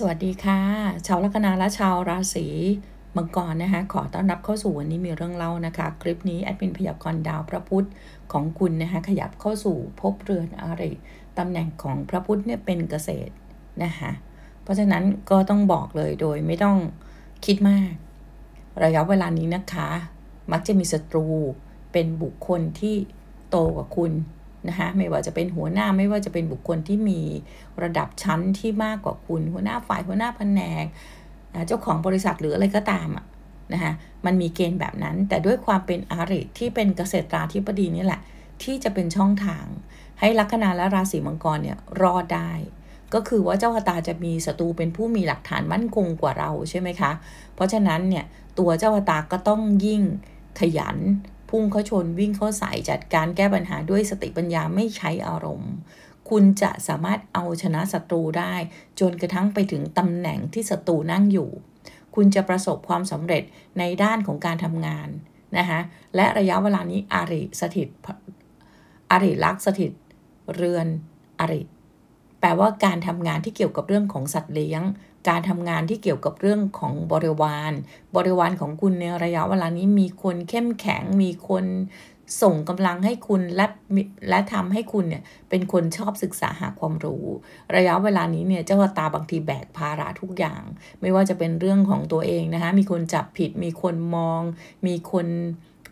สวัสดีค่ะชาวลัคนาและชาวราศีมังกรนะคะขอต้อนรับเข้าสู่วันนี้มีเรื่องเล่านะคะ คลิปนี้แอดมินพยากรณ์ดาวพระพุธของคุณนะคะขยับเข้าสู่ภพเรือนอะไรตำแหน่งของพระพุธเนี่ยเป็นเกษตรนะคะเพราะฉะนั้นก็ต้องบอกเลยโดยไม่ต้องคิดมาก ระยะเวลานี้นะคะ มักจะมีศัตรูเป็นบุคคลที่โตกว่าคุณนะคะไม่ว่าจะเป็นหัวหน้าไม่ว่าจะเป็นบุคคลที่มีระดับชั้นที่มากกว่าคุณหัวหน้าฝ่ายหัวหน้าแผนกเจ้าของบริษัทหรืออะไรก็ตามอ่ะนะคะมันมีเกณฑ์แบบนั้นแต่ด้วยความเป็นอาริที่เป็นเกษตราธิบดีนี่แหละที่จะเป็นช่องทาง ให้ลัคนาและราศีมังกรเนี่ยรอดได้ ก็คือว่าเจ้าชะตาจะมีศัตรูเป็นผู้มีหลักฐานมั่นคงกว่าเราใช่ไหมคะเพราะฉะนั้นเนี่ยตัวเจ้าชะตาก็ต้องยิ่งขยันพุ่งเข้าชนวิ่งเข้าใส่จัดการแก้ปัญหาด้วยสติปัญญาไม่ใช้อารมณ์ คุณจะสามารถเอาชนะศัตรูได้ จนกระทั่งไปถึงตำแหน่งที่ศัตรูนั่งอยู่ คุณจะประสบความสำเร็จในด้านของการทำงานนะคะและระยะเวลานี้อาริสถิตอาริลักษ์สถิต เรือนอาริแปลว่าการทำงานที่เกี่ยวกับเรื่องของสัตว์เลี้ยงการทำงานที่เกี่ยวกับเรื่องของบริวาร บริวารของคุณในระยะเวลานี้มีคนเข้มแข็ง มีคนส่งกำลังให้คุณและและทำให้คุณเนี่ย เป็นคนชอบศึกษาหาความรู้ ระยะเวลานี้เนี่ยเจ้าตาบางทีแบกภาระทุกอย่าง ไม่ว่าจะเป็นเรื่องของตัวเองนะคะมีคนจับผิด มีคนมอง มีคน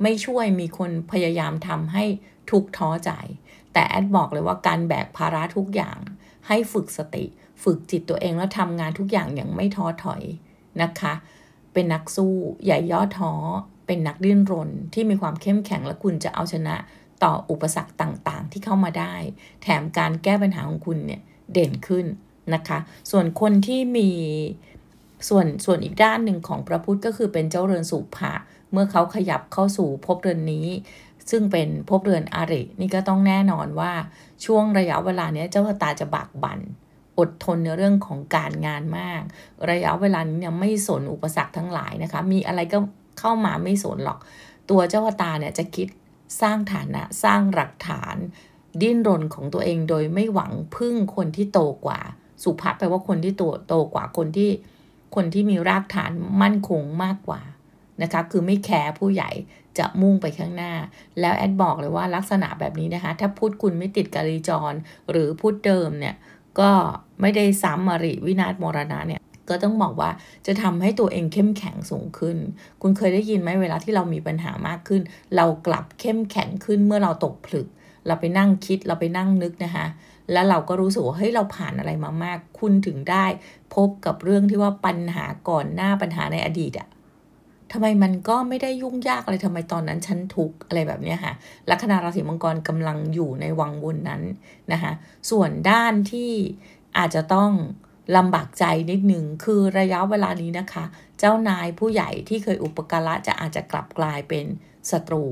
ไม่ช่วยมีคนพยายามทำให้ทุกท้อใจ แต่แอดบอกเลยว่าการแบกภาระทุกอย่างให้ฝึกสติฝึกจิตตัวเองแล้วทำงานทุกอย่างอย่างไม่ท้อถอยนะคะ เป็นนักสู้ใหญ่ย่อท้อ เป็นนักดิ้นรนที่มีความเข้มแข็งและคุณจะเอาชนะ ต่ออุปสรรคต่างๆ ที่เข้ามาได้ แถมการแก้ปัญหาของคุณเนี่ย เด่นขึ้นนะคะ ส่วนคนที่มีส่วนส่วนอีกด้านหนึ่งของพระพุทธก็คือเป็นเจ้าเรือนสุภะเมื่อเขาขยับเข้าสู่ภพเรือนนี้ ซึ่งเป็นภพเรือนอารินี่ก็ต้องแน่นอนว่าช่วงระยะเวลาเนี้ยเจ้าตาจะบากบัน่นอดทนในเรื่องของการงานมาก ระยะเวลานี้เนี่ยไม่สนอุปสรรคทั้งหลายนะคะ มีอะไรก็เข้ามาไม่สนหรอก ตัวเจ้าวตาเนี่ยจะคิดสร้างฐานะสร้างหลักฐาน ดิ้นรนของตัวเองโดยไม่หวังพึ่งคนที่โตกว่า สุภาพแปลว่าคนที่โตโตกว่าคนที่คนที่มีรากฐานมั่นคงมากกว่า นะคะ คือไม่แคร์ผู้ใหญ่จะมุ่งไปข้างหน้า แล้วแอดบอกเลยว่าลักษณะแบบนี้นะคะถ้าพูดคุณไม่ติดกาลีจรหรือพูดเดิมเนี่ยก็ไม่ได้ซ้ำมาริวินาศมรณะเนี่ย ก็ต้องบอกว่าจะทำให้ตัวเองเข้มแข็งสูงขึ้น คุณเคยได้ยินไหมเวลาที่เรามีปัญหามากขึ้น เรากลับเข้มแข็งขึ้น เมื่อเราตกผลึก เราไปนั่งคิด เราไปนั่งนึกนะคะแล้วเราก็รู้สึกว่าเฮ้ยเราผ่านอะไรมามาก คุณถึงได้ พบกับเรื่องที่ว่าปัญหาก่อนหน้าปัญหาในอดีตอะทำไมมันก็ไม่ได้ยุ่งยากอะไรทำไมตอนนั้นฉันทุกข์อะไรแบบนี้ค่ะลัคนาราศีมังกรกำลังอยู่ในวังวนนั้นนะคะส่วนด้านที่อาจจะต้องลำบากใจนิดหนึ่งคือระยะเวลานี้นะคะ เจ้านายผู้ใหญ่ที่เคยอุปการะจะอาจจะกลับกลายเป็นศัตรู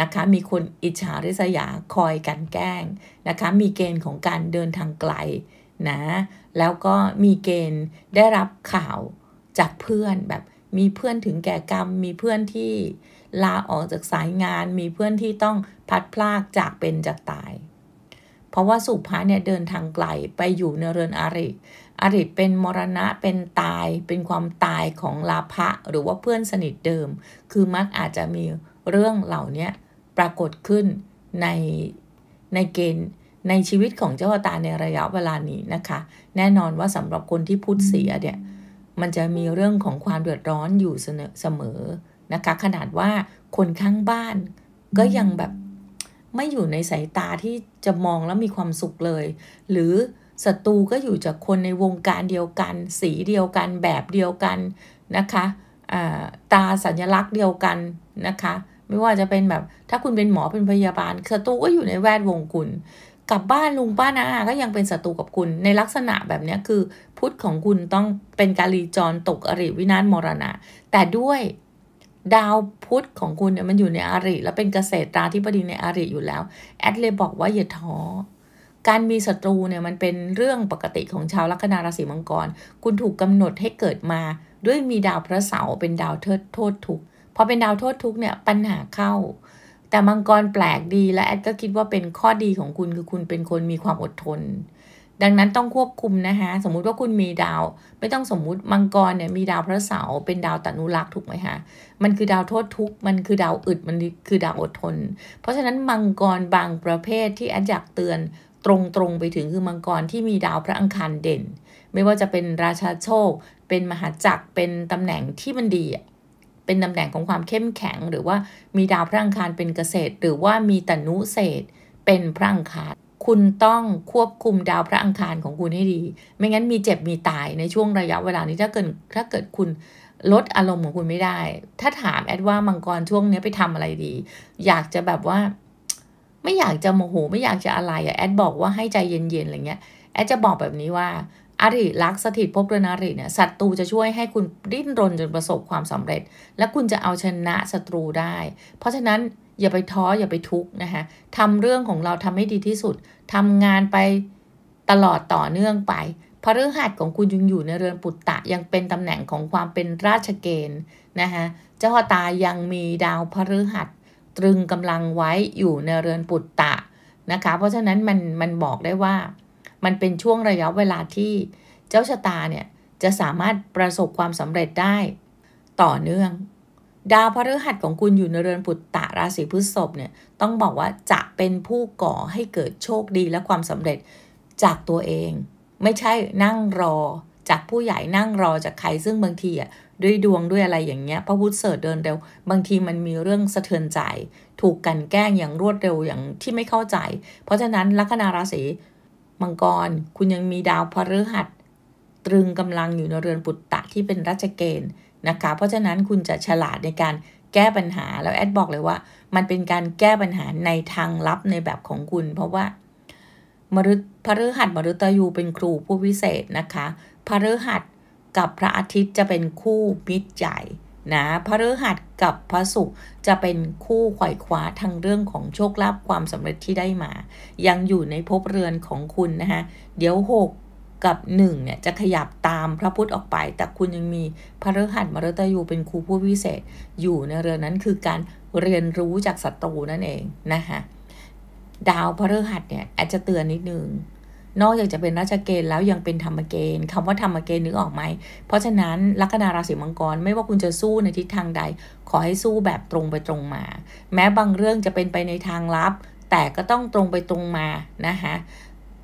นะคะมีคนอิจฉาริษยา คอยกันแกล้งนะคะมีเกณฑ์ของการเดินทางไกลนะแล้วก็มีเกณฑ์ได้รับข่าวจากเพื่อนแบบมีเพื่อนถึงแก่กรรมมีเพื่อนที่ลาออกจากสายงาน มีเพื่อนที่ต้องพัดพลากจากเป็นจากตายเพราะว่าสุภะเนี่ย เดินทางไกลไปอยู่ในเรือนอริอริเป็นมรณะ เป็นตาย เป็นความตายของลาภะหรือว่าเพื่อนสนิทเดิม คือมักอาจจะมีเรื่องเหล่านี้ปรากฏขึ้นในในเกณฑ์ในชีวิตของเจ้าตาในระยะเวลานี้นะคะ แน่นอนว่าสำหรับคนที่พูดเสียเนี่ย มันจะมีเรื่องของความเดือดร้อนอยู่เสมอนะคะ ขนาดว่าคนข้างบ้านก็ยังแบบไม่อยู่ในสายตาที่จะมองแล้วมีความสุขเลย หรือศัตรูก็อยู่จากคนในวงการเดียวกัน สีเดียวกัน แบบเดียวกันนะคะ ตาสัญลักษณ์เดียวกันนะคะ ไม่ว่าจะเป็นแบบ ถ้าคุณเป็นหมอเป็นพยาบาลศัตรูก็อยู่ในแวดวงคุณกลับบ้านลุงป้านาก็ยังเป็นศัตรูกับคุณ ในลักษณะแบบนี้คือ พุทธของคุณต้องเป็นกาลีจรตกอริวินาศมรณะ แต่ด้วยดาวพุธของคุณเนี่ยมันอยู่ในอาริ แล้วเป็นเกษตรราธิบดีในอาริอยู่แล้ว แอดเลยบอกว่าอย่าท้อการมีศัตรูเนี่ยมันเป็นเรื่องปกติของชาวลัคนาราศีมังกร คุณถูกกาหนดให้เกิดมาด้วยมีดาวพระเสาร์เป็นดาวเทิดโทษทุกพอเป็นดาวโทษทุกเนี่ยปัญหาเข้า แต่มังกรแปลกดีและแอดก็คิดว่าเป็นข้อดีของคุณคือคุณเป็นคนมีความอดทนดังนั้นต้องควบคุมนะคะสมมุติว่าคุณมีดาว ไม่ต้องสมมุติมังกรเนี่ยมีดาวพระเสาร์เป็นดาวตนุรักษ์ถูกไหมคะมันคือดาวโทษทุกมันคือดาวอึด มันคือดาวอดทน เพราะฉะนั้นมังกรบางประเภทที่อาจยากเตือนตรงๆไปถึงคือมังกรที่มีดาวพระอังคารเด่น ไม่ว่าจะเป็นราชาโชค เป็นมหาจักร เป็นตำแหน่งที่มันดีเป็นตำแหน่งของความเข้มแข็ง หรือว่ามีดาวพระอังคารเป็นเกษตร หรือว่ามีตนุเศษเป็นพระอังคารคุณต้องควบคุมดาวพระอังคารของคุณให้ดี ไม่งั้นมีเจ็บมีตายในช่วงระยะเวลานี้ถ้าเกิดถ้าเกิดคุณลดอารมณ์ของคุณไม่ได้ ถ้าถามแอดว่ามังกรช่วงนี้ไปทำอะไรดี อยากจะแบบว่า ไม่อยากจะโมโหไม่อยากจะอะไรอะแอดบอกว่าให้ใจเย็นๆ อะไรเงี้ย แอดจะบอกแบบนี้ว่าอริลักษณ์สถิตภพเรือนอริเนี่ยศัตรูจะช่วยให้คุณดิ้นรนจนประสบความสำเร็จ และคุณจะเอาชนะศัตรูได้ เพราะฉะนั้นอย่าไปท้ออย่าไปทุกข์นะคะทำเรื่องของเราทำให้ดีที่สุดทำงานไปตลอดต่อเนื่องไปพระฤหัสของคุณยังอยู่ในเรือนปุตตะ ยังเป็นตำแหน่งของความเป็นราชเกณฑ์นะคะเจ้าตายังมีดาวพฤหัสตรึงกำลังไว้อยู่ในเรือนปุตตะนะคะเพราะฉะนั้นมันมันบอกได้ว่ามันเป็นช่วงระยะเวลาที่เจ้าชะตาเนี่ยจะสามารถประสบความสำเร็จได้ต่อเนื่องดาวพฤหัสของคุณอยู่ในเรือนปุตตะราศีพฤษภเนี่ยต้องบอกว่าจะเป็นผู้ก่อให้เกิดโชคดีและความสำเร็จจากตัวเอง ไม่ใช่นั่งรอจากผู้ใหญ่นั่งรอจากใครซึ่งบางทีอ่ะด้วยดวงด้วยอะไรอย่างเงี้ยพระพุทธเสดเดินเร็ว บางทีมันมีเรื่องสะเทือนใจ ถูกกันแกล้งอย่างรวดเร็วอย่างที่ไม่เข้าใจ เพราะฉะนั้นลัคนาราศีมังกรคุณยังมีดาวพฤหัส ตรึงกำลังอยู่ในเรือนปุตตะที่เป็นราชเกณฑ์นะคะเพราะฉะนั้นคุณจะฉลาดในการแก้ปัญหา แล้วแอดบอกเลยว่า มันเป็นการแก้ปัญหาในทางลับในแบบของคุณเพราะว่ามฤพฤหัสมฤตยูเป็นครูผู้พิเศษนะคะพฤหัสกับพระอาทิตย์จะเป็นคู่มิตรใหญ่นะพฤหัสกับพระศุกร์จะเป็นคู่ไขว่คว้าทางเรื่องของโชคลาภความสำเร็จที่ได้มา ยังอยู่ในภพเรือนของคุณนะคะเดี๋ยวหกกับ1เนี่ยจะขยับตามพระพุทธออกไป แต่คุณยังมีพระฤหัสมรตยูเป็นครูผู้พิเศษอยู่ในเรือนนั้นคือการเรียนรู้จากศัตรูนั่นเอง นะคะดาวพระฤหัสเนี่ยอาจจะเตือนนิดนึงนอกจากจะเป็นราชเกณฑ์แล้วยังเป็นธรรมเกณฑ์คำว่าธรรมเกณฑ์นึกออกไหม เพราะฉะนั้นลัคนาราศีมังกรไม่ว่าคุณจะสู้ในทิศทางใด ขอให้สู้แบบตรงไปตรงมา แม้บางเรื่องจะเป็นไปในทางลับ แต่ก็ต้องตรงไปตรงมานะคะ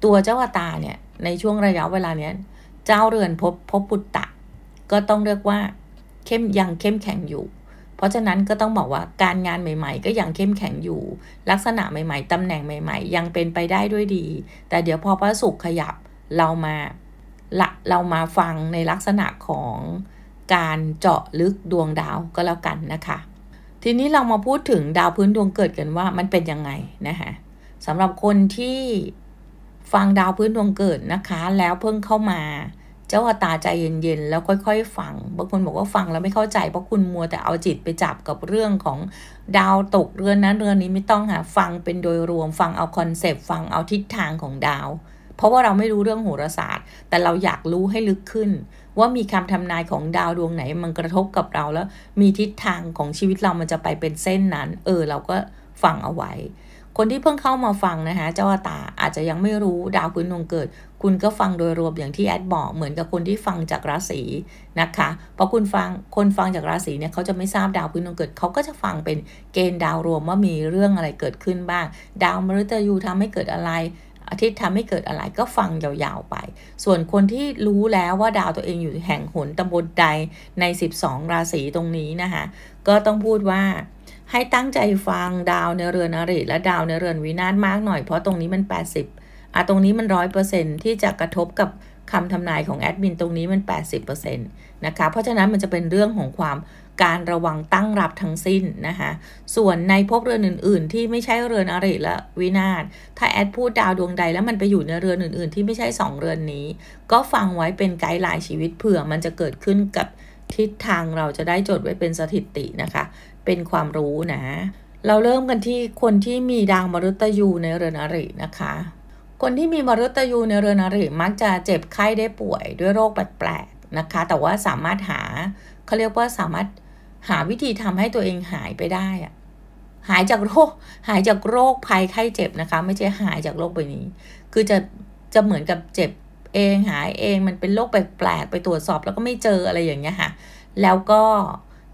ตัวเจ้าอตาเนี่ยในช่วงระยะเวลาเนี้ยเจ้าเรือนพบพบปุตตะ ก็ต้องเรียกว่าเข้มยังเข้มแข็งอยู่ เพราะฉะนั้นก็ต้องบอกว่าการงานใหม่ ๆ ก็ยังเข้มแข็งอยู่ ลักษณะใหม่ๆ ตำแหน่งใหม่ ๆ ยังเป็นไปได้ด้วยดี แต่เดี๋ยวพอพระสุขขยับเรามาละเรามาฟังในลักษณะของการเจาะลึกดวงดาวก็แล้วกันนะคะ ทีนี้เรามาพูดถึงดาวพื้นดวงเกิดกันว่ามันเป็นยังไงนะคะสำหรับคนที่ฟังดาวพื้นดวงเกิดนะคะแล้วเพิ่งเข้ามา เจ้าตาใจเย็นๆแล้วค่อยๆฟังบางคนบอกว่าฟังแล้วไม่เข้าใจเพราะคุณมัวแต่เอาจิตไปจับกับเรื่องของดาวตกเรือนนั้นเรือนนี้ไม่ต้องหาฟังเป็นโดยรวมฟังเอาคอนเซปต์ฟังเอาทิศทางของดาวเพราะว่าเราไม่รู้เรื่องโหราศาสตร์ แต่เราอยากรู้ให้ลึกขึ้น ว่ามีคำทำนายของดาวดวงไหนมันกระทบกับเราแล้ว มีทิศทางของชีวิตเรามันจะไปเป็นเส้นนั้น เออ เราก็ฟังเอาไว้คนที่เพิ่งเข้ามาฟังนะคะเจ้าตาอาจจะยังไม่รู้ดาวพื้นดวงเกิด คุณก็ฟังโดยรวมอย่างที่แอดบอก เหมือนกับคนที่ฟังจากราศีนะคะเพราะคุณฟังคนฟังจากราศีเนี่ยเขาจะไม่ทราบดาวพื้นดวงเกิด เขาก็จะฟังเป็นเกณฑ์ดาวรวมว่ามีเรื่องอะไรเกิดขึ้นบ้าง ดาวมฤตยู ทำให้เกิดอะไร อาทิตย์ทำให้เกิดอะไรก็ฟังยาวๆไป ส่วนคนที่รู้แล้วว่าดาวตัวเองอยู่แห่งหนตำบลใดใน 12 ราศีตรงนี้นะคะก็ต้องพูดว่าให้ตั้งใจฟังดาวในเรือนอริและดาวในเรือนวินาศมากหน่อยเพราะตรงนี้มัน 80 อ่ะ ตรงนี้มันร้อยเปอร์เซ็นที่จะกระทบกับคำทำนายของแอดมินตรงนี้มัน80%นะคะ เพราะฉะนั้นมันจะเป็นเรื่องของความการระวังตั้งรับทั้งสิ้นนะคะ ส่วนในภพเรือนอื่นๆที่ไม่ใช่เรือนอริและวินาศถ้าแอดพูดดาวดวงใดแล้วมันไปอยู่ในเรือนอื่นๆ ที่ไม่ใช่ 2 เรือนนี้ ก็ฟังไว้เป็นไกด์ไลน์ชีวิตเผื่อมันจะเกิดขึ้นกับทิศทางเราจะได้จดไว้เป็นสถิตินะคะเป็นความรู้นะ เราเริ่มกันที่คนที่มีดาวมฤตยูในเรือนอรินะคะ คนที่มีมฤตยูในเรือนอริมักจะเจ็บไข้ได้ป่วย ด้วยโรคแปลกๆนะคะ แต่ว่าสามารถหาเขาเรียกว่าสามารถหาวิธีทำให้ตัวเองหายไปได้อะหายจากโรคหายจากโรคภัยไข้เจ็บนะคะ ไม่ใช่หายจากโรคใบนี้ คือจะ จะเหมือนกับเจ็บเองหายเองมันเป็นโรคแปลกๆไปตรวจสอบแล้วก็ไม่เจออะไรอย่างเงี้ยค่ะ แล้วก็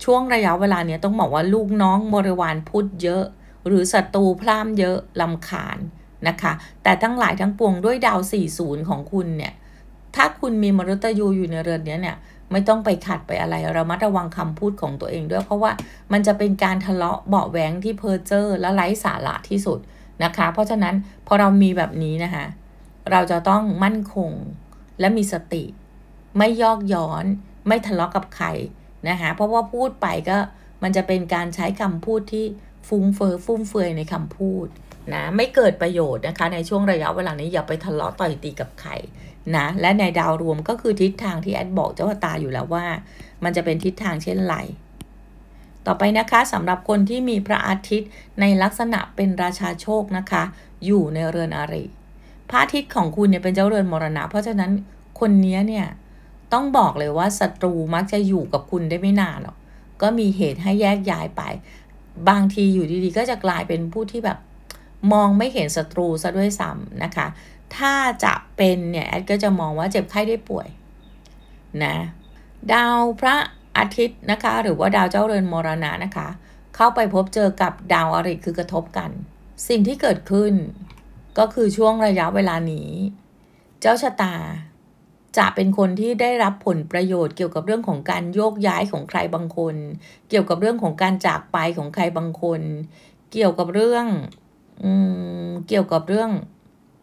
ช่วงระยะเวลาเนี้ยต้องบอกว่าลูกน้องบริวารพูดเยอะ หรือศัตรูพร่ำเยอะลำคาญนะคะแต่ทั้งหลายทั้งปวงด้วยดาว 40 ของคุณเนี่ย ถ้าคุณมีมรตยูอยู่ในเรือนนี้เนี่ยไม่ต้องไปขัดไปอะไรระมัดระวังคำพูดของตัวเองด้วย เพราะว่ามันจะเป็นการทะเลาะเบาแหวงที่เพ้อเจ้อและไร้สาระที่สุดนะคะ เพราะฉะนั้นพอเรามีแบบนี้นะคะเราจะต้องมั่นคงและมีสติ ไม่ยอกย้อน ไม่ทะเลาะกับใครนะคะเพราะว่าพูดไปก็มันจะเป็นการใช้คำพูดที่ฟุ้งเฟอ้อฟุ้งเฟือยในคำพูดนะไม่เกิดประโยชน์นะคะในช่วงระยะเวลานี้อย่าไปทะเลาะต่อยตีกับใครนะและในดาวรวมก็คือทิศทางที่แอดบอกเจ้าตาอยู่แล้วว่ามันจะเป็นทิศทางเช่นไรต่อไปนะคะสำหรับคนที่มีพระอาทิตย์ในลักษณะเป็นราชาโชคนะคะอยู่ในเรือนอริพระอาทิตย์ของคุณเนี่ยเป็นเจ้าเรือนมรณะเพราะฉะนั้นคนนี้เนี่ยต้องบอกเลยว่าศัตรูมักจะอยู่กับคุณได้ไม่นานหรอก ก็มีเหตุให้แยกย้ายไป บางทีอยู่ดี ๆ ก็จะกลายเป็นผู้ที่แบบ มองไม่เห็นศัตรูซะด้วยซ้ำนะคะ ถ้าจะเป็นเนี่ยแอดก็จะมองว่าเจ็บไข้ได้ป่วยนะ ดาวพระอาทิตย์ นะคะ หรือว่าดาวเจ้าเรือนมรณะนะคะ เข้าไปพบเจอกับดาวอริคือกระทบกัน สิ่งที่เกิดขึ้นก็คือช่วงระยะเวลานี้ เจ้าชะตาจะเป็นคนที่ได้รับผลประโยชน์ เกี่ยวกับเรื่องของการโยกย้ายของใครบางคน เกี่ยวกับเรื่องของการจากไปของใครบางคน เกี่ยวกับเรื่องอืมเกี่ยวกับเรื่อง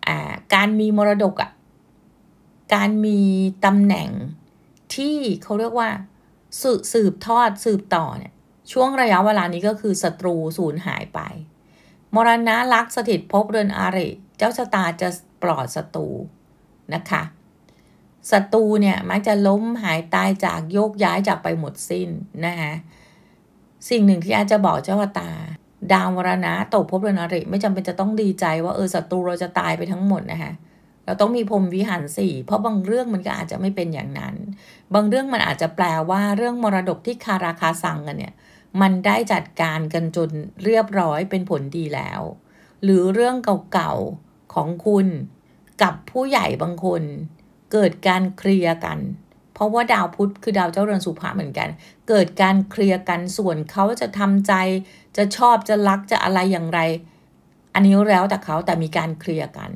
อ่าการมีมรดกอะ่ะ การมีตำแหน่ง ที่เขาเรียกว่าสสืบทอดสืบต่อเนี่ย ช่วงระยะเวลานี้ก็คือศัตรูสูญหายไป มรณะลักสถิตพบเรือนอาริเจ้าชะตาจะปลอดศัตรูนะคะศัตรูเนี่ยมักจะล้มหายตายจากโยกย้ายจากไปหมดสิ้นนะคะสิ่งหนึ่งที่อาจจะบอกเจ้าตา ดาวมรณะตกพบเรนาริไม่จำเป็นจะต้องดีใจว่าเออศัตรูเราจะตายไปทั้งหมดนะคะเราต้องมีพรมวิหารสี่เพราะบางเรื่องมันก็อาจจะไม่เป็นอย่างนั้น บางเรื่องมันอาจจะแปลว่าเรื่องมรดกที่คาราคาสังกันเนี่ยมันได้จัดการกันจนเรียบร้อยเป็นผลดีแล้ว หรือเรื่องเก่าๆ ของคุณ กับผู้ใหญ่บางคนเกิดการเคลียร์กัน เพราะว่าดาวพุธคือดาวเจ้าเรือนสุภาเหมือนกัน เกิดการเคลียร์กัน ส่วนเขาจะทำใจ จะชอบ จะรัก จะอะไรอย่างไร อันนี้แล้วแต่เขา แต่มีการเคลียร์กัน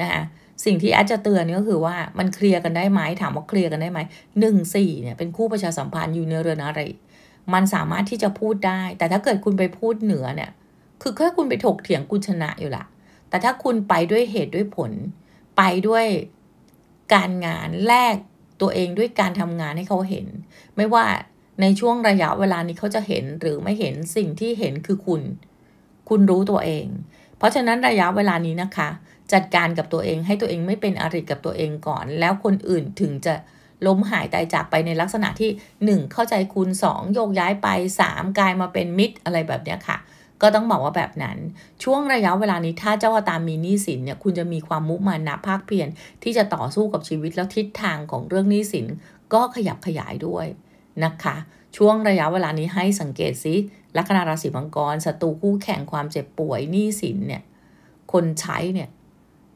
นะคะสิ่งที่อาจจะเตือนก็คือว่า มันเคลียร์กันได้ไหมถามว่าเคลียร์กันได้ไหมหนึ่งสี่เนี่ย เป็นคู่ประชาสัมพันธ์อยู่ในเรือนอะไร มันสามารถที่จะพูดได้ แต่ถ้าเกิดคุณไปพูดเหนือเนี่ย คือแค่คุณไปถกเถียงกุญชนะอยู่ละแต่ถ้าคุณไปด้วยเหตุด้วยผล ไปด้วยการงานแลกตัวเองด้วยการทำงานให้เขาเห็น ไม่ว่าในช่วงระยะเวลานี้เขาจะเห็นหรือไม่เห็นสิ่งที่เห็นคือคุณ คุณรู้ตัวเอง เพราะฉะนั้นระยะเวลานี้นะคะ จัดการกับตัวเองให้ตัวเองไม่เป็นอริกับตัวเองก่อน แล้วคนอื่นถึงจะล้มหายตายจากไปในลักษณะที่ 1 เข้าใจ คุณ2 โยกย้ายไป 3กลายมาเป็นมิตร อะไรแบบนี้ค่ะก็ต้องบอกว่าแบบนั้นช่วงระยะเวลานี้ถ้าเจ้าตามีหนี้สินเนี่ยคุณจะมีความมุมานะภาคเพียรที่จะต่อสู้กับชีวิตแล้วทิศทางของเรื่องหนี้สินก็ขยับขยายด้วยนะคะ ช่วงระยะเวลานี้ให้สังเกตซิลัคนาราศีมังกรศัตรูคู่แข่งความเจ็บป่วยหนี้สินเนี่ยคนใช้เนี่ย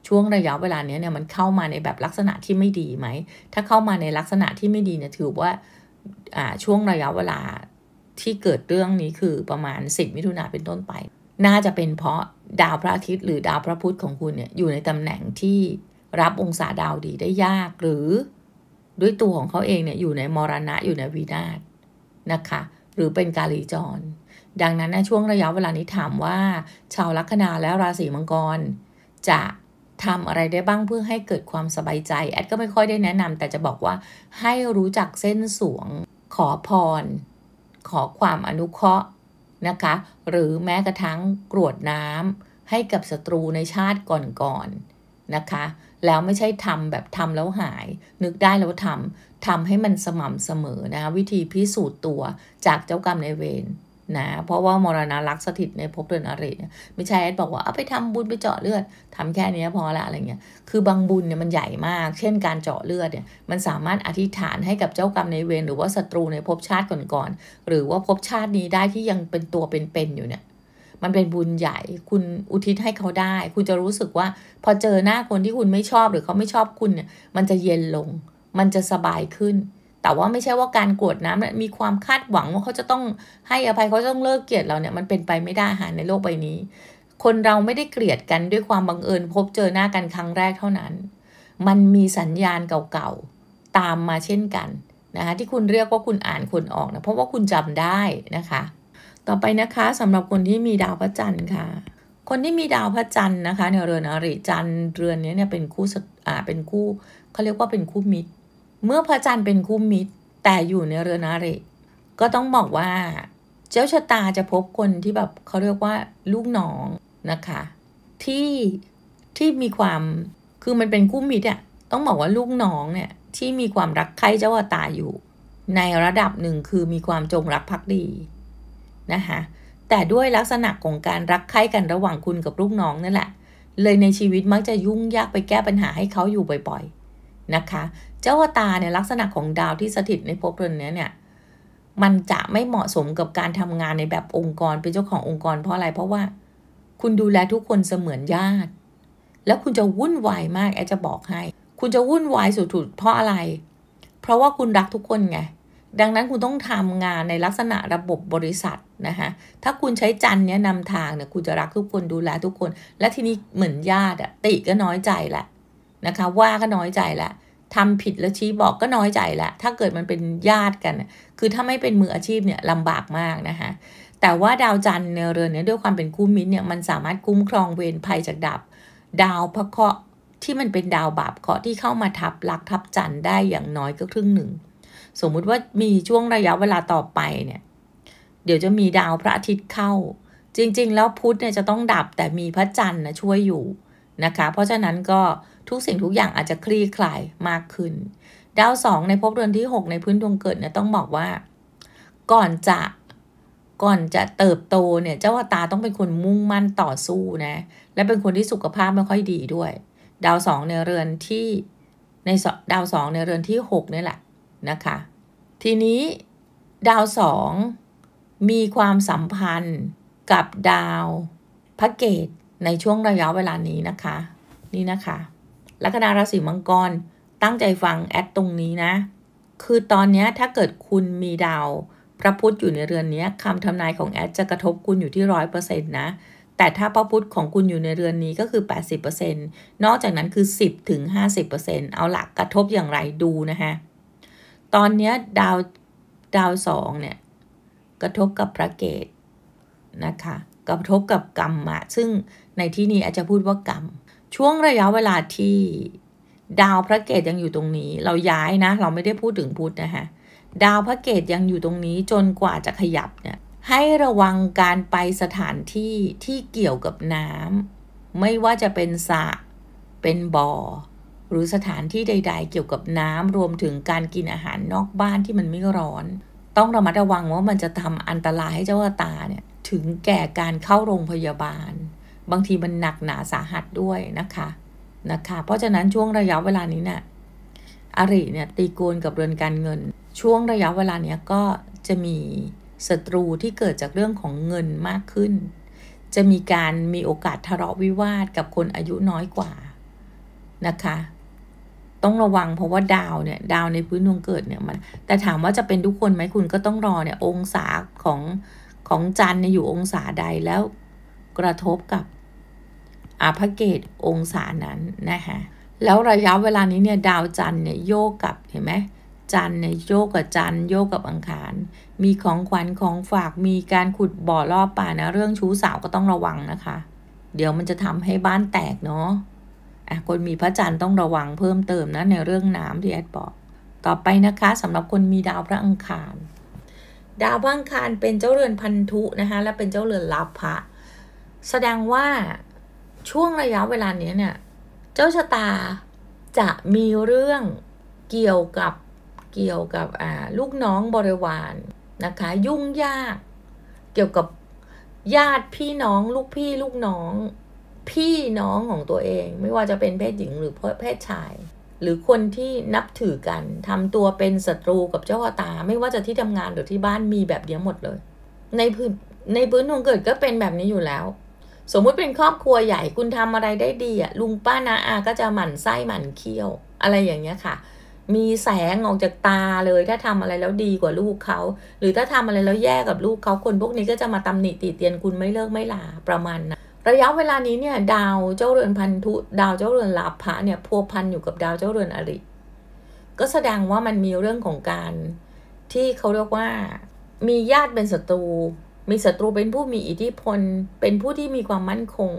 ช่วงระยะเวลาเนี้เนี่ยมันเข้ามาในแบบลักษณะที่ไม่ดีไหมถ้าเข้ามาในลักษณะที่ไม่ดีเนี่ยถือว่าช่วงระยะเวลาที่เกิดเรื่องนี้คือประมาณ 10มิถุนาเป็นต้นไป น่าจะเป็นเพราะดาวพระอาทิตย์ หรือดาวพระพุธของคุณเนี่ยอยู่ในตำแหน่งที่รับองศาดาวดีได้ยากหรือด้วยตัวของเขาเองเนี่ยอยู่ในมรณะอยู่ในวีนาสนะคะหรือเป็นกาลีจร ดังนั้นในช่วงระยะเวลานี้ถามว่า ชาวลัคนาและราศีมังกร จะทำอะไรได้บ้างเพื่อให้เกิดความสบายใจแอดก็ไม่ค่อยได้แนะนำแต่จะบอกว่าให้รู้จักเส้นสวงขอพรขอความอนุเคราะห์นะคะ หรือแม้กระทั่งกรวดน้ำให้กับศัตรูในชาติก่อนๆนนะคะ แล้วไม่ใช่ทำแบบทำแล้วหาย นึกได้แล้วทำทำให้มันสม่ำเสมอนะคะ วิธีพิสูจน์ตัวจากเจ้ากรรมในเวรนะเพราะว่ามรณะรักสถิตในภพเดือนอริเนี่ยไม่ใช่แอดบอกว่าเอาไปทำบุญไปเจาะเลือดทำแค่นี้พอละอะไรเงี้ยคือ บางบุญเนี่ยมันใหญ่มาก เช่นการเจาะเลือดเนี่ย มันสามารถอธิษฐานให้กับเจ้ากรรมในเวรหรือว่าศัตรูในภพชาติก่อนๆหรือว่าภพชาตินี้ได้ที่ยังเป็นตัวเป็นๆอยู่เนี่ย มันเป็นบุญใหญ่คุณอุทิศให้เขาได้ คุณจะรู้สึกว่า พอเจอหน้าคนที่คุณไม่ชอบหรือเขาไม่ชอบคุณเนี่ยมันจะเย็นลง มันจะสบายขึ้นแต่ว่าไม่ใช่ว่าการกรวดน้ำมีความคาดหวังว่าเขาจะต้องให้อภัยเขาต้องเลิกเกลียดเราเนี่ยมันเป็นไปไม่ได้หาในโลกใบนี้ คนเราไม่ได้เกลียดกันด้วยความบังเอิญพบเจอหน้ากันครั้งแรกเท่านั้น มันมีสัญญาณเก่าๆตามมาเช่นกันนะคะที่คุณเรียกว่าคุณอ่านคนออกนะ เพราะว่าคุณจำได้นะคะ ต่อไปนะคะสำหรับคนที่มีดาวพระจันทร์ค่ะคนที่มีดาวพระจันทร์นะคะในเรือนอริจันทร์เรือนนี้เนี่ยเป็นคู่อ่าเป็นคู่เขาเรียกว่าเป็นคู่มิตรเมื่อพระจันทร์เป็นคู่มิตรแต่อยู่ในเรือนอาริก็ต้องบอกว่าเจ้าชะตาจะพบคนที่แบบเขาเรียกว่าลูกน้องนะคะที่ที่มีความคือมันเป็นคู่มิตรอะต้องบอกว่าลูกน้องเนี่ยที่มีความรักใคร่เจ้าตาอยู่ ในระดับหนึ่งคือมีความจงรักภักดีนะคะแต่ด้วยลักษณะของการรักใคร่กันระหว่างคุณกับลูกน้องนั่นแหละเลยในชีวิตมักจะยุ่งยากไปแก้ปัญหาให้เขาอยู่บ่อยนะคะ เจ้าวตาเนี่ยลักษณะของดาวที่สถิตในภพเรือนนี้เนี่ยมันจะไม่เหมาะสมกับการทำงานในแบบองค์กรเป็นเจ้าขององค์กรเพราะอะไรเพราะว่าคุณดูแลทุกคนเสมือนญาติ แล้วคุณจะวุ่นวายมากแอจะบอกให้ คุณจะวุ่นวายสุดๆเพราะอะไร เพราะว่าคุณรักทุกคนไงดังนั้นคุณต้องทำงานในลักษณะระบบบริษัทนะคะถ้าคุณใช้จันเนี้ยนำทางเนี่ยคุณจะรักทุกคนดูแลทุกคน และทีนี้เหมือนญาติอะติก็น้อยใจแหละนะคะว่าก็น้อยใจละทำผิดแล้วชี้บอกก็น้อยใจละ ถ้าเกิดมันเป็นญาติกัน คือถ้าไม่เป็นมืออาชีพเนี่ยลำบากมากนะคะแต่ว่าดาวจันทร์ในเรือนเนี่ยด้วยความเป็นคู่มิตรเนี่ยมันสามารถคุ้มครองเวรภัยจากดับ ดาวพระเคราะห์ที่มันเป็นดาวบาปเคราะห์ที่เข้ามาทับลักทับจันทร์ได้อย่างน้อยก็ครึ่งหนึ่ง สมมุติว่ามีช่วงระยะเวลาต่อไปเนี่ยเดี๋ยวจะมีดาวพระอาทิตย์เข้า จริงๆ แล้วพุธเนี่ยจะต้องดับแต่มีพระจันทร์นะช่วยอยู่นะคะ เพราะฉะนั้นก็ทุกสิ่งทุกอย่างอาจจะคลี่คลายมากขึ้น ดาวสองในภพเรือนที่ 6 ในพื้นดวงเกิดเนี่ยต้องบอกว่า ก่อนจะก่อนจะเติบโตเนี่ย เจ้าตาต้องเป็นคนมุ่งมั่นต่อสู้นะ และเป็นคนที่สุขภาพไม่ค่อยดีด้วย ดาวสองในเรือนที่ ในดาวสองในเรือนที่6นี่แหละนะคะ ทีนี้ดาวสองมีความสัมพันธ์กับดาวพระเกตในช่วงระยะเวลานี้นะคะ นี่นะคะลัคนาราศีมังกร ตั้งใจฟังแอดตรงนี้นะ คือตอนนี้ถ้าเกิดคุณมีดาวพระพุธอยู่ในเรือนนี้คำทำนายของแอดจะกระทบคุณอยู่ที่ร้อยเปอร์เซ็นต์นะ แต่ถ้าพระพุธของคุณอยู่ในเรือนนี้ก็คือ 80%นอกจากนั้นคือ 10ถึง50%เอาหลักกระทบอย่างไรดูนะคะตอนนี้ดาวดาวสองเนี่ยกระทบกับพระเกตนะคะกระทบกับกรรมอะซึ่งในที่นี้อาจจะพูดว่ากรรมช่วงระยะเวลาที่ดาวพระเกตยังอยู่ตรงนี้ เราย้ายนะ เราไม่ได้พูดถึงพุธนะคะดาวพระเกตยังอยู่ตรงนี้จนกว่าจะขยับเนี่ยให้ระวังการไปสถานที่ที่เกี่ยวกับน้ำไม่ว่าจะเป็นสระเป็นบ่อ หรือสถานที่ใด ๆ เกี่ยวกับน้ำรวมถึงการกินอาหารนอกบ้านที่มันไม่ร้อน ต้องระมัดระวังว่ามันจะทำอันตรายให้เจ้าตาเนี่ยถึงแก่การเข้าโรงพยาบาลบางทีมันหนักหนาสาหัสด้วยนะคะ นะคะ เพราะฉะนั้นช่วงระยะเวลานี้เนะี่ย อริเนี่ยตีโกนกับเรือนการเงิน ช่วงระยะเวลาเนี้ยก็จะมีศัตรูที่เกิดจากเรื่องของเงินมากขึ้น จะมีการมีโอกาสทะเลาะวิวาทกับคนอายุน้อยกว่า นะคะ ต้องระวังเพราะว่าดาวเนี่ยดาวในพื้นดวงเกิดเนี่ยมัน แต่ถามว่าจะเป็นทุกคนไหมคุณก็ต้องรอเนี่ยองศาของของจันเนี่ยอยู่องศาใดแล้วกระทบกับอาพเกตองศานั้นนะคะแล้วระยะเวลานี้ เนี่ยดาวจันทร์เนี่ยโยก กับเห็นไหมจันเนี่ยโยกกับจันโยกกับอังคาร มีของขวัญของฝากมีการขุดบ่อรอบป่า นะ เรื่องชู้สาวก็ต้องระวังนะคะ เดี๋ยวมันจะ ทำ ให้บ้านแตกเนาะอ่ะคนมีพระจันทร์ต้องระวังเพิ่มเติมนะในเรื่องน้ำที่แอดบอกต่อไปนะคะ สำหรับคนมีดาวพระอังคาร ดาวพระอังคารเป็นเจ้าเรือนพันธุนะคะและเป็นเจ้าเรือนลับพระแสดงว่าช่วงระยะเวลานี้เนี่ยเจ้าชะตาจะมีเรื่องเกี่ยวกับเกี่ยวกับลูกน้องบริวารนะคะ ยุ่งยาก เกี่ยวกับญาติพี่น้องลูกพี่ลูกน้อง พี่น้องของตัวเอง ไม่ว่าจะเป็นเพศหญิงหรือเพศชาย หรือคนที่นับถือกันทำตัวเป็นศัตรูกับเจ้าตาไม่ว่าจะที่ทำงานหรือที่บ้านมีแบบเดียวหมดเลย ในพื้นในพื้นดวงเกิดก็เป็นแบบนี้อยู่แล้วสมมุติเป็นครอบครัวใหญ่คุณทำอะไรได้ดีอะลุงป้านาอาก็จะหมั่นไส้หมั่นเคี้ยว อะไรอย่างเงี้ยค่ะ มีแสงออกจากตาเลยถ้าทำอะไรแล้วดีกว่าลูกเขา หรือถ้าทำอะไรแล้วแย่กับลูกเขาคนพวกนี้ก็จะมาตำหนิติเตียนคุณไม่เลิกไม่ลาประมาณนะระยะเวลานี้เนี่ย ดาวเจ้าเรือนพันธุดาวเจ้าเรือนลาภะเนี่ยพัวพันอยู่กับดาวเจ้าเรือนอริก็แสดงว่ามันมีเรื่องของการ ที่เขาเรียกว่ามีญาติเป็นศัตรูมีศัตรูเป็นผู้มีอิทธิพล เป็นผู้ที่มีความมั่นคง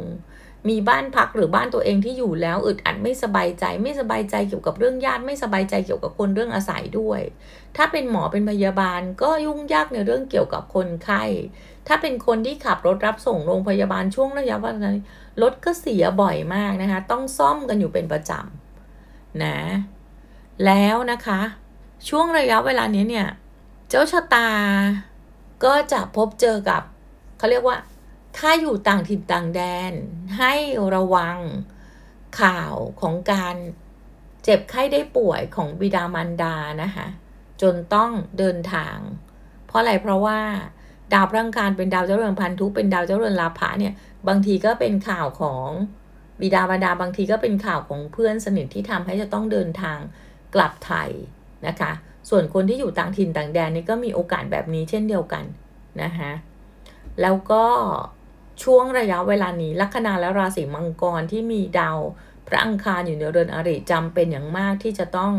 มีบ้านพักหรือบ้านตัวเองที่อยู่แล้วอึดอัดไม่สบายใจ ไม่สบายใจเกี่ยวกับเรื่องญาติ ไม่สบายใจเกี่ยวกับคนเรื่องอาศัยด้วย ถ้าเป็นหมอเป็นพยาบาลก็ยุ่งยากในเรื่องเกี่ยวกับคนไข้ ถ้าเป็นคนที่ขับรถรับส่งโรงพยาบาลช่วงระยะเวลาน้รถก็เสียบ่อยมากนะคะ ต้องซ่อมกันอยู่เป็นประจำนะแล้วนะคะ ช่วงระยะเวลานี้เนี่ย เจ้าชะตาก็จะพบเจอกับเขาเรียกว่า ถ้าอยู่ต่างถิ่นต่างแดนให้ระวังข่าวของการเจ็บไข้ได้ป่วยของบิดามารดานะคะ จนต้องเดินทาง เพราะอะไรเพราะว่า ดาวพระางคารเป็นดาวเจ้าเรือนพันธุ เป็นดาวเจ้าเรือนลาภะเนี่ยบางทีก็เป็นข่าวของบิดามารดาบางทีก็เป็นข่าวของเพื่อนสนิทที่ทำให้จะต้องเดินทางกลับไทยนะคะส่วนคนที่อยู่ต่างถิ่นต่างแดนนี่ก็มีโอกาสแบบนี้เช่นเดียวกันนะคะแล้วก็ช่วงระยะเวลานี้ ลัคนาและราศีมังกรที่มีดาวพระอังคารอยู่ในเรือนอริจำเป็นอย่างมากที่จะต้อง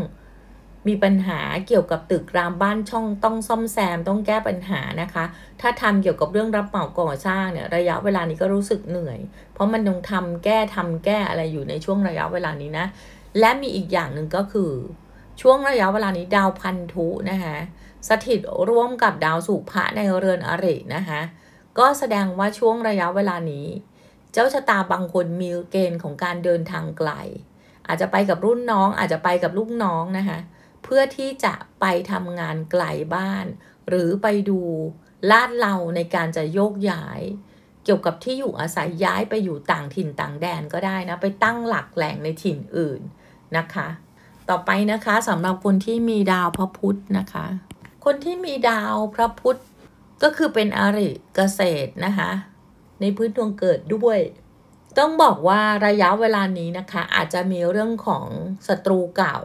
มีปัญหาเกี่ยวกับตึกรามบ้านช่องต้องซ่อมแซมต้องแก้ปัญหา นะคะ ถ้าทำเกี่ยวกับเรื่องรับเหมาก่อสร้างเนี่ยระยะเวลานี้ก็รู้สึกเหนื่อย เพราะมันต้องทำแก้ทำแก้อะไรอยู่ในช่วงระยะเวลานี้นะและมีอีกอย่างหนึ่งก็คือช่วงระยะเวลานี้ดาวพันธุนะคะสถิตร่วมกับดาวสุภะในเรือนอรินะคะก็แสดงว่าช่วงระยะเวลานี้ เจ้าชะตาบางคนมีเกณฑ์ของการเดินทางไกลอาจจะไปกับรุ่นน้องอาจจะไปกับลูกน้องนะคะเพื่อที่จะไปทำงานไกลบ้าน หรือไปดูลาดเราในการจะโยกย้าย เกี่ยวกับที่อยู่อาศัยย้ายไปอยู่ต่างถิ่นต่างแดนก็ได้นะไปตั้งหลักแหล่งในถิ่นอื่นนะคะต่อไปนะคะสำหรับคนที่มีดาวพระพุธนะคะ คนที่มีดาวพระพุธก็คือเป็นอริเกษตรนะคะ ในพื้นดวงเกิดด้วย ต้องบอกว่าระยะเวลานี้นะคะอาจจะมีเรื่องของศัตรูเก่า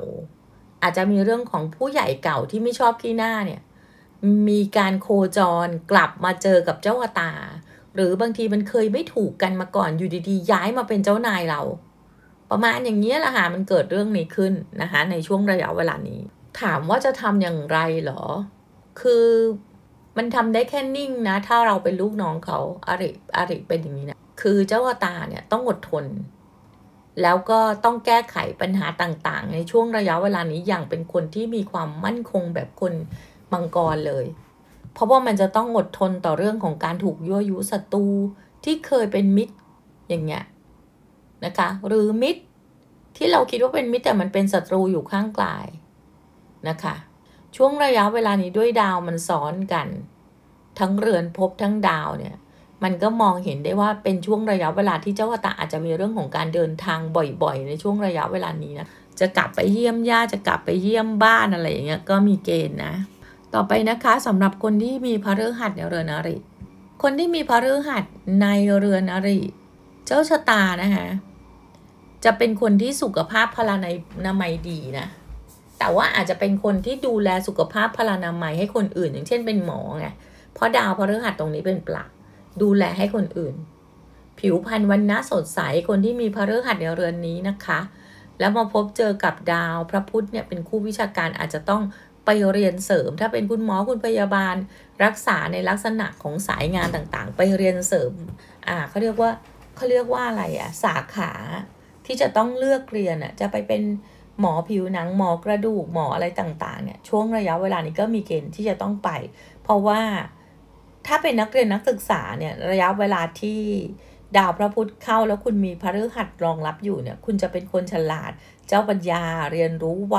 อาจจะมีเรื่องของผู้ใหญ่เก่าที่ไม่ชอบขี้หน้าเนี่ยมีการโคจรกลับมาเจอกับเจ้าตา หรือบางทีมันเคยไม่ถูกกันมาก่อนอยู่ดีๆย้ายมาเป็นเจ้านายเราประมาณอย่างนี้แหละค่ะมันเกิดเรื่องนี้ขึ้นนะคะในช่วงระยะเวลานี้ ถามว่าจะทำอย่างไรหรอ คือมันทำได้แค่นิ่งนะ ถ้าเราเป็นลูกน้องเขาอาริอาริเป็นอย่างนี้นะคือเจ้าตาเนี่ยต้องอดทน แล้วก็ต้องแก้ไขปัญหาต่างๆ ในช่วงระยะเวลานี้อย่างเป็นคนที่มีความมั่นคงแบบคนมังกรเลย เพราะว่ามันจะต้องอดทนต่อเรื่องของการถูกยั่วยุศัตรูที่เคยเป็นมิตรอย่างเงี้ยนะคะหรือมิตร ที่เราคิดว่าเป็นมิตรแต่มันเป็นศัตรูอยู่ข้างกายนะคะ ช่วงระยะเวลานี้ด้วยดาวมันซ้อนกัน ทั้งเรือนพบทั้งดาวเนี่ยมันก็มองเห็นได้ว่าเป็นช่วงระยะเวลาที่เจ้าตาอาจจะมีเรื่องของการเดินทางบ่อยๆ ในช่วงระยะเวลานี้นะจะกลับไปเยี่ยมญาติจะกลับไปเยี่ยมบ้านอะไรอย่างเงี้ยก็มีเกณฑ์นะ ต่อไปนะคะสำหรับคนที่มีพระฤหัสในเรือนอริคนที่มีพระฤหัสในเรือนอริเจ้าชะตานะคะจะเป็นคนที่สุขภาพพลานามัยดีนะ แต่ว่าอาจจะเป็นคนที่ดูแลสุขภาพพลานามัยให้คนอื่น อย่างเช่นเป็นหมอไง เพราะดาวพฤหัสตรงนี้เป็นปลักดูแลให้คนอื่น ผิวพรรณวันนะสดใสคนที่มีพฤหัสในเรือนนี้นะคะ แล้วมาพบเจอกับดาวพระพุธเนี่ยเป็นคู่วิชาการอาจจะต้องไปเรียนเสริม ถ้าเป็นคุณหมอคุณพยาบาล รักษาในลักษณะของสายงานต่างๆไปเรียนเสริมอ่าเขาเรียกว่าเขาเรียกว่าอะไรอะสาขาที่จะต้องเลือกเรียนอ่ะจะไปเป็นหมอผิวหนังหมอกระดูก หมออะไรต่างๆเนี่ยช่วงระยะเวลานี้ก็มีเกณฑ์ที่จะต้องไป เพราะว่าถ้าเป็นนักเรียนนักศึกษาเนี่ยระยะเวลาที่ดาวพระพุธเข้าแล้วคุณมีพระฤหัสรองรับอยู่เนี่ย คุณจะเป็นคนฉลาด เจ้าปัญญา เรียนรู้ไว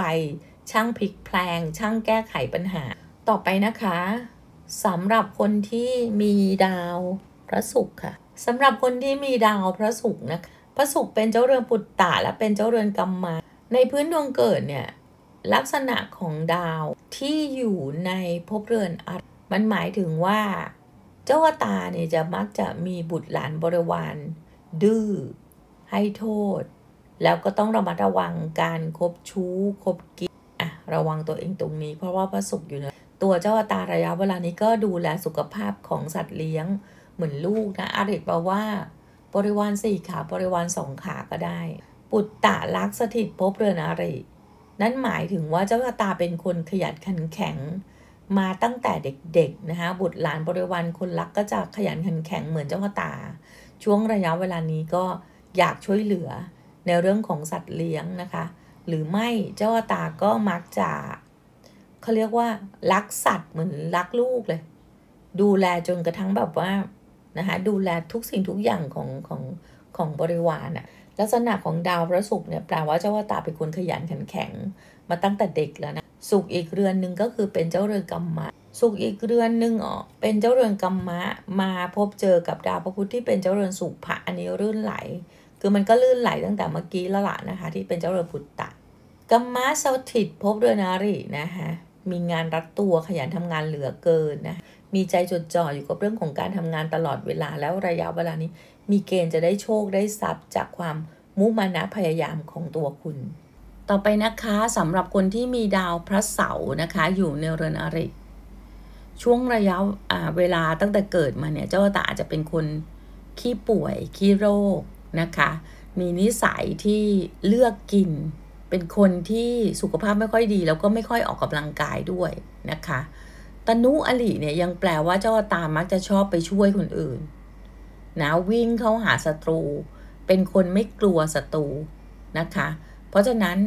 ช่างพลิกแพลง ช่างแก้ไขปัญหา ต่อไปนะคะสำหรับคนที่มีดาวพระศุกร์ค่ะสำหรับคนที่มีดาวพระศุกร์นะคะพระศุกร์เป็นเจ้าเรือนปุตตะและเป็นเจ้าเรือนกรรมมา ในพื้นดวงเกิดเนี่ยลักษณะของดาวที่อยู่ในภพเรือนอัตมันหมายถึงว่า เจ้าตาเนี่ยจะมักจะมีบุตรหลานบริวารดื้อให้โทษ แล้วก็ต้องระมัดระวังการครบชู้ คบกิ๊กอ่ะระวังตัวเองตรงนี้ เพราะว่าพระศุกร์อยู่นนตัวเจ้าตาระยะเวลานี้ก็ดูแลสุขภาพของสัตว์เลี้ยงเหมือนลูกนะอาริตบอกว่าบริวาร 4 ขา บริวารสองขาก็ได้ ปุตตะลักสถิตพบเรือนอรินั่นหมายถึงว่าเจ้าตาเป็นคนขยันขันแข็ง มาตั้งแต่เด็กๆนะคะ บุตรหลานบริวารคนรักก็จะขยันขันแข็งเหมือนเจ้าตา ช่วงระยะเวลานี้ก็อยากช่วยเหลือในเรื่องของสัตว์เลี้ยงนะคะ หรือไม่เจ้าตาก็มักจะเขาเรียกว่ารักสัตว์เหมือนรักลูกเลย ดูแลจนกระทั่งแบบว่านะคะดูแลทุกสิ่งทุกอย่างของของของบริวารอะลักษณะของดาวพระศุกร์เนี่ยแปลว่าเจ้าวตาเป็นคนขยันขันแข็ง มาตั้งแต่เด็กแล้วนะสุกอีกเรือนหนึ่งก็คือเป็นเจ้าเรือนกรรมะสุกอีกเรือนหนึ่งอ๋อเป็นเจ้าเรือนกรรมะมาพบเจอกับดาวพระพุธที่เป็นเจ้าเรือนสุภะอันนี้รื่นไหล คือมันก็ลื่นไหลตั้งแต่เมื่อกี้แล้วล่ะนะคะที่เป็นเจ้าเรือนพุตตะกรรมะสถิตพบเรือนารีนะคะมีงานรัดตัวขยันทำงานเหลือเกินนะมีใจจดจ่ออยู่กับเรื่องของการทำงานตลอดเวลาแล้วระยะเวลานี้ มีเกณฑ์จะได้โชคได้ทรัพย์จากความมุมานะพยายามของตัวคุณ ต่อไปนะคะสำหรับคนที่มีดาวพระเสาร์นะคะ อยู่ในเรือนอริช่วงระยะเวลาตั้งแต่เกิดมาเนี่ยเจ้าตาอาจจะเป็นคนขี้ป่วยขี้โรคนะคะ มีนิสัยที่เลือกกิน เป็นคนที่สุขภาพไม่ค่อยดี แล้วก็ไม่ค่อยออกกำลังกายด้วยนะคะตนุอลิเนี่ยยังแปลว่าเจ้าตามักจะชอบไปช่วยคนอื่นนะวิ่งเข้าหาศัตรู เป็นคนไม่กลัวศัตรู นะคะ เพราะฉะนั้น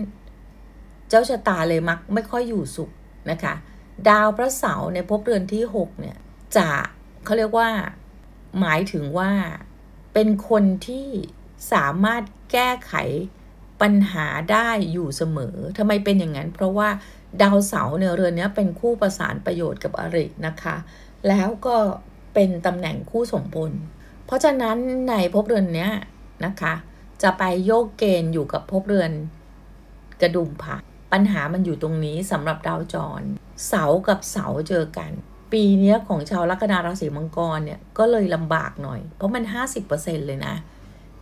เจ้าชะตาเลยมักไม่ค่อยอยู่สุขนะคะ ดาวพระเสาร์ในภพเรือนที่6เนี่ยจะเขาเรียกว่า หมายถึงว่า เป็นคนที่สามารถแก้ไขปัญหาได้อยู่เสมอ ทำไมเป็นอย่างนั้น เพราะว่าดาวเสาเนี่ยเรือนนี้เป็นคู่ประสานประโยชน์กับอรินะคะ แล้วก็เป็นตำแหน่งคู่สมพลเพราะฉะนั้นในภพเรือนนี้นะคะ จะไปโยกเกณฑ์อยู่กับภพเรือนกระดุมผาปัญหามันอยู่ตรงนี้สำหรับดาวจร เสากับเสาเจอกัน ปีนี้ของชาวลัคนาราศีมังกรเนี่ยก็เลยลำบากหน่อย เพราะมัน 50%เลยนะ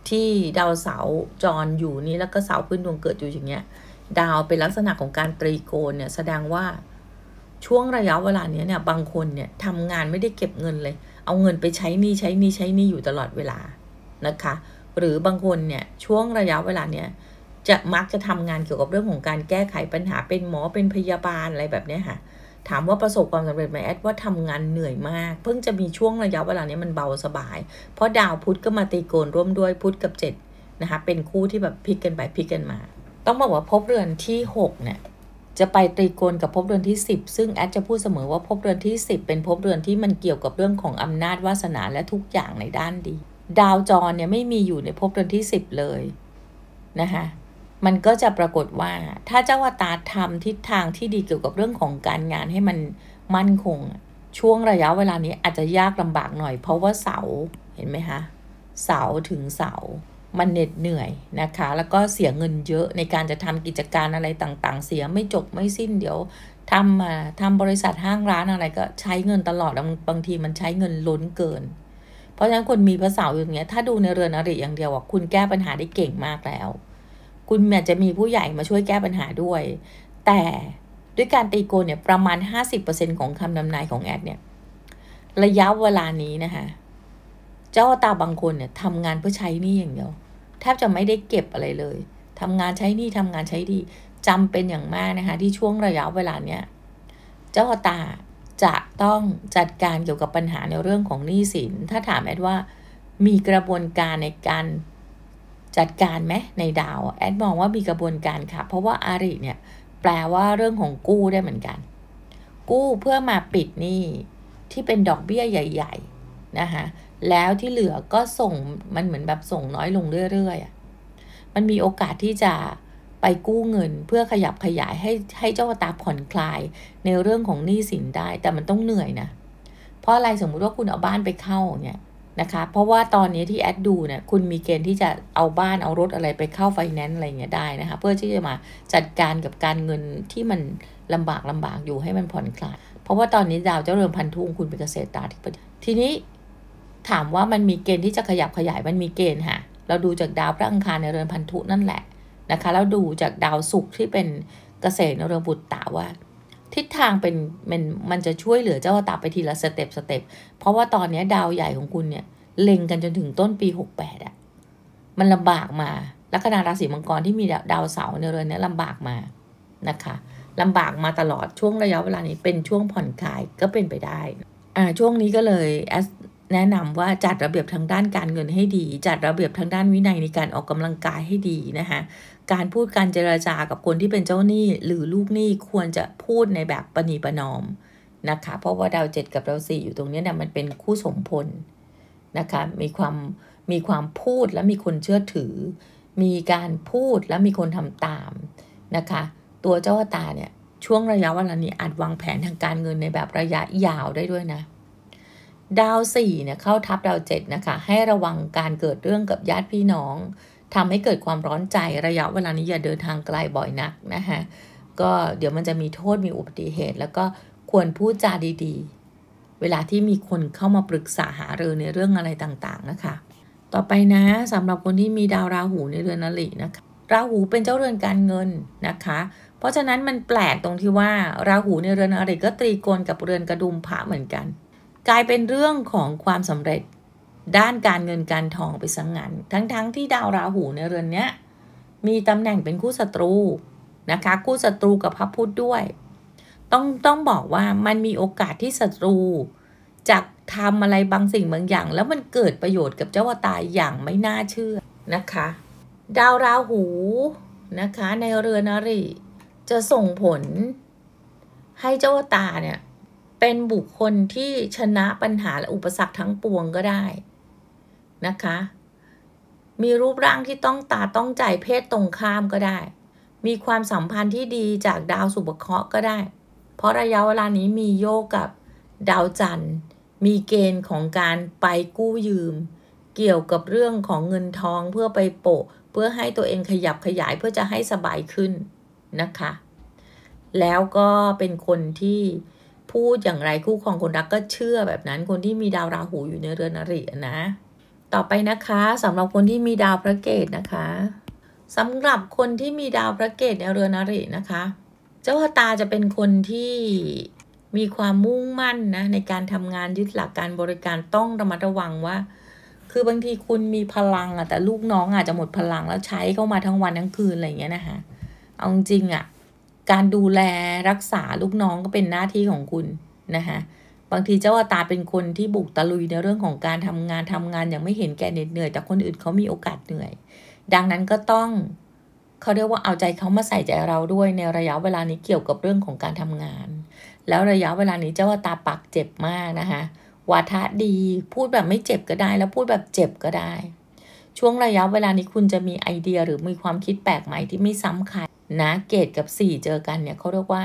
ที่ดาวเสาจรอยู่นี้แล้วก็เสาพื้นดวงเกิดอยู่อย่างเงี้ยดาวเป็นลักษณะของการตรีโกณเนี่ยแสดงว่าช่วงระยะเวลาเนี้ยเนี่ยบางคนเนี่ยทำงานไม่ได้เก็บเงินเลย เอาเงินไปใช้นี่ใช้นี่ใช้นี่อยู่ตลอดเวลานะคะ หรือบางคนเนี่ยช่วงระยะเวลาเนี้ยจะมักจะทำงานเกี่ยวกับเรื่องของการแก้ไขปัญหา เป็นหมอเป็นพยาบาลอะไรแบบเนี้ยค่ะถามว่าประสบความสำเร็จไหมแอดว่าทำงานเหนื่อยมาก เพิ่งจะมีช่วงระยะเวลาเนี้ยมันเบาสบาย เพราะดาวพุธก็มาตีโกนร่วมด้วยพุธกับเจ็ดนะคะเป็นคู่ที่แบบพลิกกันไปพลิกกันมาต้องบอกว่าภพเรือนที่6เนี่ยจะไปตรีโกณกับภพเรือนที่ 10 ซึ่งแอดจะพูดเสมอว่าภพเรือนที่ 10 เป็นภพเรือนที่มันเกี่ยวกับเรื่องของอำนาจวาสนาและทุกอย่างในด้านดี ดาวจรเนี่ยไม่มีอยู่ในภพเรือนที่ 10เลยนะคะมันก็จะปรากฏว่า ถ้าเจ้าวตาทำทิศทางที่ดีเกี่ยวกับเรื่องของการงานให้มันมั่นคง ช่วงระยะเวลานี้อาจจะยากลำบากหน่อยเพราะว่าเสาเห็นไหมคะเสาถึงเสามันเหน็ดเหนื่อยนะคะแล้วก็เสียเงินเยอะในการจะทำกิจการอะไรต่างๆ เสียไม่จบไม่สิ้นเดี๋ยวทำมาทำบริษัทห้างร้านอะไรก็ใช้เงินตลอดบางทีมันใช้เงินล้นเกิน เพราะฉะนั้นคนมีพาะสาอย่างเงี้ยถ้าดูในเรือนอริอย่างเดียวอ่ะคุณแก้ปัญหาได้เก่งมากแล้ว คุณอาจจะมีผู้ใหญ่มาช่วยแก้ปัญหาด้วย แต่ด้วยการตีโกนเนี่ยประมาณ 50%ของคำนำนายของแอดเนี่ยระยะเวลานี้นะคะจ้าตาบางคนเนี่ยทำงานเพื่อใช้นี่อย่างเดียวแทบจะไม่ได้เก็บอะไรเลย ทำงานใช้นี่ทำงานใช้ดีจำเป็นอย่างมากนะคะที่ช่วงระยะเวลาเนี้ย เจ้าตาจะต้องจัดการเกี่ยวกับปัญหาในเรื่องของหนี้สิน ถ้าถามแอดว่ามีกระบวนการในการจัดการไหมในดาวแอดมองว่ามีกระบวนการค่ะเพราะว่าอาริเนี่ยแปลว่าเรื่องของกู้ได้เหมือนกัน กู้เพื่อมาปิดหนี้ที่เป็นดอกเบี้ยใหญ่ ๆ นะคะแล้วที่เหลือก็ส่งมันเหมือนแบบส่งน้อยลงเรื่อยๆ มันมีโอกาสที่จะไปกู้เงินเพื่อขยับขยายให้ให้เจ้าตาผ่อนคลาย ในเรื่องของหนี้สินได้ แต่มันต้องเหนื่อยนะ เพราะอะไรสมมุติว่าคุณเอาบ้านไปเข้าเนี่ยนะคะ เพราะว่าตอนนี้ที่แอดดูเนี่ยคุณมีเกณฑ์ที่จะเอาบ้านเอารถอะไรไปเข้าไฟแนนซ์อะไรเงี้ยได้นะคะเพื่อที่จะมาจัดการกับการเงินที่มันลำบากลำบากอยู่ให้มันผ่อนคลาย เพราะว่าตอนนี้ดาวเจ้าเรือนพันธุ์ทงคุณเป็นเกษตรตาที่ทีนี้ถามว่ามันมีเกณฑ์ที่จะขยับขยาย มันมีเกณฑ์ค่ะ เราดูจากดาวพระอังคารในเรือนพันธุนั่นแหละนะคะแล้วดูจากดาวศุกร์ที่เป็นเกษตรในเรือนบุตรตาว่า ทิศทางเป็นมันมันจะช่วยเหลือเจ้าตาไปทีละสเต็ปสเต็ป เพราะว่าตอนนี้ดาวใหญ่ของคุณเนี่ย เล็งกันจนถึงต้นปี 68อะมันลำบากมา ลัคนาราศีมังกรที่มีดาวเสาในเรือนนี้ลำบากมา นะคะลำบากมาตลอดช่วงระยะเวลานี้เป็นช่วงผ่อนคลายก็เป็นไปได้ อ่า ช่วงนี้ก็เลยแนะนำว่าจัดระเบียบทางด้านการเงินให้ดี จัดระเบียบทางด้านวินัยในการออกกำลังกายให้ดีนะคะการพูดการเจราจากับคนที่เป็นเจ้าหนี้ หรือลูกหนี้ควรจะพูดในแบบปณีประนอมนะคะเพราะว่าดาวเจ็ดกับดาวสี่อยู่ตรงนี้นะมันเป็นคู่สมพลนะคะมีความมีความพูดและมีคนเชื่อถือ มีการพูดและมีคนทำตามนะคะตัวเจ้าตาเนี่ยช่วงระยะเวลานี้อาจวางแผนทางการเงินในแบบระยะยาวได้ด้วยนะดาวสี่เนี่ยเข้าทับดาวเจ็ดนะคะให้ระวังการเกิดเรื่องกับญาติพี่น้อง ทำให้เกิดความร้อนใจระยะเวลานี้อย่าเดินทางไกลบ่อยนักนะคะก็เดี๋ยวมันจะมีโทษมีอุบัติเหตุ แล้วก็ควรพูดจาดีๆ เวลาที่มีคนเข้ามาปรึกษาหารือในเรื่องอะไรต่างๆนะคะต่อไปนะสำหรับคนที่มีดาวราหูในเรือนนลินะคะราหูเป็นเจ้าเรือนการเงินนะคะเพราะฉะนั้นมันแปลกตรงที่ว่าราหูในเรือนอริก็ตรีโกนกับเรือนกระดุมพระเหมือนกันกลายเป็นเรื่องของความสำเร็จด้านการเงินการทองไปสังงานทั้งๆทที่ดาวราหูในเรือนเนี้ยมีตำแหน่งเป็นคู่ศัตรูนะคะคู่ศัตรูกับพระพุธด้วย ต้องต้องบอกว่ามันมีโอกาสที่ศัตรู จะททำอะไรบางสิ่งบางอย่าง แล้วมันเกิดประโยชน์กับเจ้าวตาอย่างไม่น่าเชื่อนะคะ ดาวราหูนะคะในเรือนอริจะส่งผลให้เจ้าวตาเนี่ยเป็นบุคคลที่ชนะปัญหาและอุปสรรคทั้งปวงก็ได้นะคะ มีรูปร่างที่ต้องตาต้องใจเพศตรงข้ามก็ได้ มีความสัมพันธ์ที่ดีจากดาวสุบเคราะห์ก็ได้ เพราะระยะเวลานี้มีโยกกับ ดาวจันทร์มีเกณฑ์ของการไปกู้ยืม เกี่ยวกับเรื่องของเงินทองเพื่อไปโปะเพื่อให้ตัวเองขยับขยายเพื่อจะให้สบายขึ้นนะคะ แล้วก็เป็นคนที่พูดอย่างไรคู่ครองคนรักก็เชื่อแบบนั้นคนที่มีดาวราหูอยู่ในเรือนอรินะ ต่อไปนะคะสำหรับคนที่มีดาวพระเกตนะคะสำหรับคนที่มีดาวพระเกตในเรือนอรินะคะ เจ้าตาจะเป็นคนที่มีความมุ่งมั่นนะในการทำงานยึดหลักการบริการต้องระมัดระวังว่า คือบางทีคุณมีพลังอะแต่ลูกน้องอาจจะหมดพลังแล้วใช้เข้ามาทั้งวันทั้งคืนอะไรอย่างเงี้ยนะคะเอาจริงอะการดูแลรักษาลูกน้องก็เป็นหน้าที่ของคุณนะคะบางทีเจ้าอาตาเป็นคนที่บุกตะลุยในเรื่องของการทำงานทำงานอย่างไม่เห็นแก่เหน็ดเหนื่อย แต่คนอื่นเขามีโอกาสเหนื่อย ดังนั้นก็ต้องเขาเรียกว่าเอาใจเขามาใส่ใจเราด้วยในระยะเวลานี้เกี่ยวกับเรื่องของการทำงาน แล้วระยะเวลานี้เจ้าอาตาปากเจ็บมากนะคะวาทะดี พูดแบบไม่เจ็บก็ได้ แล้วพูดแบบเจ็บก็ได้ช่วงระยะเวลานี้คุณจะมีไอเดียหรือมีความคิดแปลกใหม่ที่ไม่ซ้ำใครนะ เกตกับ4ีเจอกันเนี่ยเขาเรียกว่า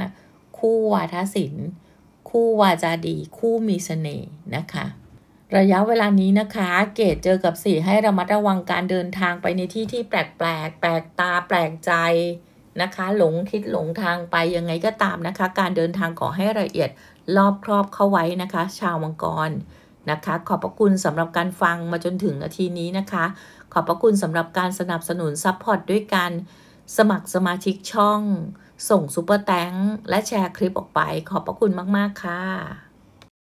คู่วาทศิลป์ คู่วาจาดี คู่มีสเสน่ห์นะคะ ระยะเวลานี้นะคะ เกตเจอกับ4ีให้ระมัดระวังการเดินทางไปในที่ที่แปลกแปลกแปลกตาแปลกใจนะคะ หลงคิดหลงทางไปยังไงก็ตามนะคะ การเดินทางขอให้ละเอียดรอบครอบเข้าไว้นะคะ ชาวมังกรนะคะ ขอบพระคุณสำหรับการฟังมาจนถึงนาทีนี้นะคะขอบพระคุณสำหรับการสนับสนุนซัพพอร์ตด้วยการสมัครสมาชิกช่อง ส่งซูเปอร์แตงและแชร์คลิปออกไปขอบพระคุณมาก ๆ ค่ะ